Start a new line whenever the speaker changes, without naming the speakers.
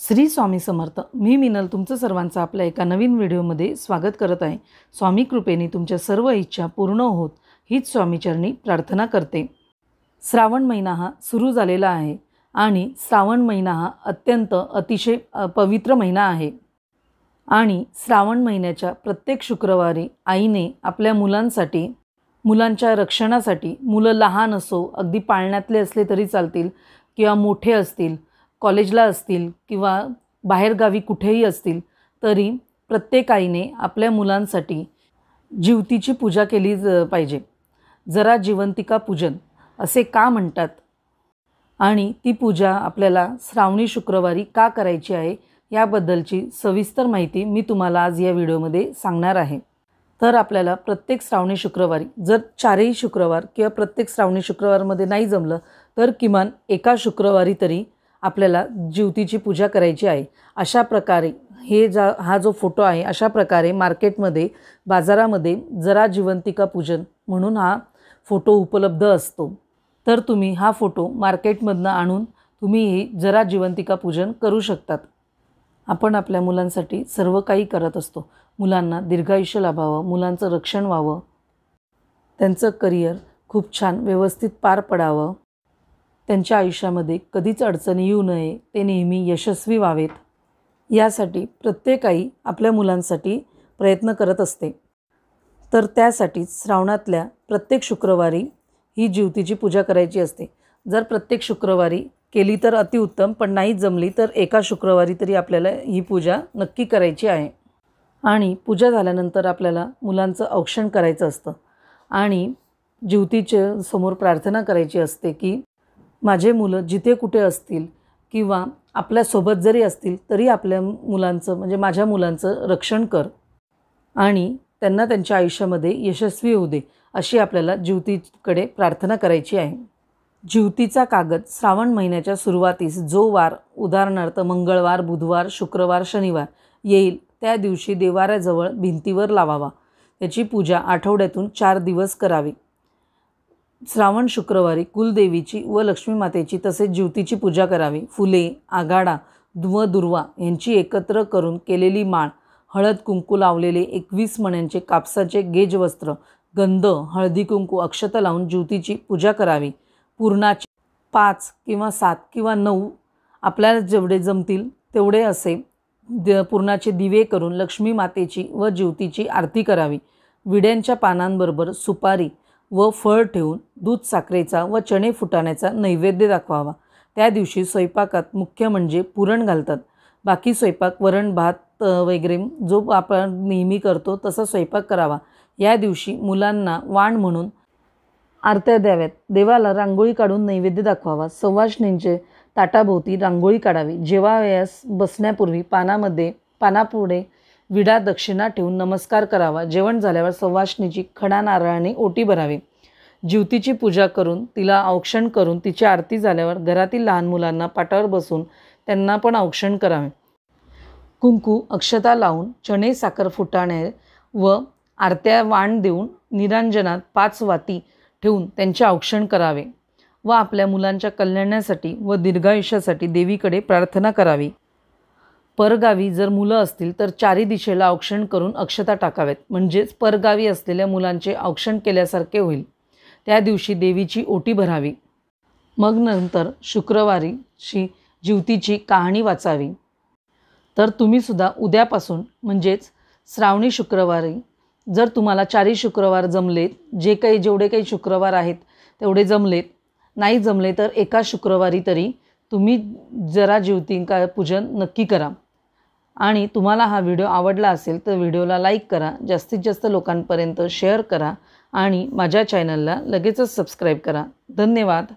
श्री स्वामी समर्थ मी मिनल तुमचं सर्वांचं आपल्या एका नवीन व्हिडिओमध्ये स्वागत करत आहे स्वामी कृपेने तुमच्या सर्व इच्छा पूर्ण होत हीच स्वामीचरणी प्रार्थना करते श्रावण महिना हा सुरू झालेला आहे आणि श्रावण महिना हा अत्यंत अतिशय पवित्र महिना आहे आणि श्रावण महिन्याच्या प्रत्येक शुक्रवारी आईने आपल्या मुलांसाठी मुलांच्या रक्षणासाठी मुलं लहान असो अगदी पाळण्यातले असले तरी चालतील किंवा मोठे असतील कॉलेजला असतील किंवा बाहेरगावी कुठेही असतील तरी प्रत्येक आईने आपल्या मुलांसाठी जीवतीची पूजा केली ज पाहिजे जरा जिवंतिका पूजन असे का म्हणतात आणि ती पूजा आपल्याला श्रावणी शुक्रवारी का करायची आहे याबद्दलची सविस्तर माहिती मी तुम्हाला आज या व्हिडिओमध्ये सांगणार आहे तर आपल्याला प्रत्येक श्रावणी शुक्रवारी जर चारही शुक्रवार किंवा प्रत्येक श्रावणी शुक्रवारमध्ये नाही जमलं तर किमान एका शुक्रवारी तरी आपल्याला ज्योतीची पूजा करायची आहे अशा प्रकारे हे जा हा जो फोटो आहे अशा प्रकारे मार्केटमध्ये बाजारामध्ये जरा जिवंतिका पूजन म्हणून हा फोटो उपलब्ध असतो तर तुम्ही हा फोटो मार्केटमधनं आणून तुम्ही जरा जिवंतिका पूजन करू शकतात आपण आपल्या मुलांसाठी सर्व काही करत असतो मुलांना दीर्घायुष्य लाभावं मुलांचं रक्षण व्हावं त्यांचं करिअर खूप छान व्यवस्थित पार पडावं त्यांच्या आयुष्यामध्ये कधीच अडचणी येऊ नये ते नेहमी यशस्वी व्हावेत यासाठी प्रत्येक आई आपल्या मुलांसाठी प्रयत्न करत असते तर त्यासाठीच श्रावणातल्या प्रत्येक शुक्रवारी ही जीवतीची पूजा करायची असते जर प्रत्येक शुक्रवारी केली तर अतिउत्तम पण नाही जमली तर एका शुक्रवारी तरी आपल्याला ही पूजा नक्की करायची आहे आणि पूजा झाल्यानंतर आपल्याला मुलांचं औक्षण करायचं असतं आणि ज्योतीच्या समोर प्रार्थना करायची असते की माझे मुलं जिथे कुठे असतील किंवा आपल्यासोबत जरी असतील तरी आपल्या मुलांचं म्हणजे माझ्या मुलांचं रक्षण कर आणि त्यांना त्यांच्या आयुष्यामध्ये यशस्वी होऊ दे अशी आपल्याला ज्युतीकडे प्रार्थना करायची आहे ज्योतीचा कागद श्रावण महिन्याच्या सुरुवातीस जो वार उदाहरणार्थ मंगळवार बुधवार शुक्रवार शनिवार येईल त्या दिवशी देवाऱ्याजवळ भिंतीवर लावावा त्याची पूजा आठवड्यातून चार दिवस करावी श्रावण शुक्रवारी कुलदेवीची व लक्ष्मी मातेची तसेच ज्योतीची पूजा करावी फुले आघाडा व दुर्वा यांची एकत्र करून केलेली माळ हळद कुंकू लावलेले एकवीस मण्यांचे कापसाचे गेज वस्त्र गंध हळदी कुंकू अक्षत लावून ज्योतीची पूजा करावी पूर्णाची पाच किंवा सात किंवा नऊ आपल्याला जेवढे जमतील तेवढे असे द पूर्णाचे दिवे करून लक्ष्मी मातेची व ज्योतीची आरती करावी विड्यांच्या पानांबरोबर सुपारी व फळ ठेवून दूध साखरेचा व चणे फुटाण्याचा नैवेद्य दाखवावा त्या दिवशी स्वयंपाकात मुख्य म्हणजे पुरण घालतात बाकी स्वयंपाक वरण भात वगैरे जो आपण नेहमी करतो तसा स्वयंपाक करावा या दिवशी मुलांना वाण म्हणून आरत्या द्याव्यात देवाला रांगोळी काढून नैवेद्य दाखवावा सवाशणींचे ताटाभोवती रांगोळी काढावी जेवावयास बसण्यापूर्वी पानामध्ये पानापुढे विडा दक्षिणा ठेवून नमस्कार करावा जेवण झाल्यावर सवाष्णीची खडा नारळाने ओटी भरावी ज्युतीची पूजा करून तिला औक्षण करून तिची आरती झाल्यावर घरातील लहान मुलांना पाटावर बसून त्यांना पण औक्षण करावे कुंकू अक्षता लावून चणे साखर फुटाणे व आरत्या वाण देऊन निरांजनात पाच वाती ठेवून त्यांचे औक्षण करावे व आपल्या मुलांच्या कल्याणासाठी व दीर्घायुष्यासाठी देवीकडे प्रार्थना करावी परगावी जर मुलं असतील तर चारी दिशेला औक्षण करून अक्षता टाकाव्यात म्हणजेच परगावी असलेल्या मुलांचे औक्षण केल्यासारखे होईल त्या दिवशी देवीची ओटी भरावी मग नंतर शुक्रवारीशी जीवतीची कहाणी वाचावी तर तुम्हीसुद्धा उद्यापासून म्हणजेच श्रावणी शुक्रवारी जर तुम्हाला चारी शुक्रवार जमलेत जे काही जेवढे काही शुक्रवार आहेत तेवढे जमलेत नाही जमले तर एका शुक्रवारी तरी तुम्ही जरा का पूजन नक्की करा आणि तुम्हाला हा व्हिडिओ आवडला असेल तर व्हिडिओला लाईक करा जास्तीत जास्त लोकांपर्यंत शेअर करा आणि माझ्या चॅनलला लगेचच सबस्क्राईब करा धन्यवाद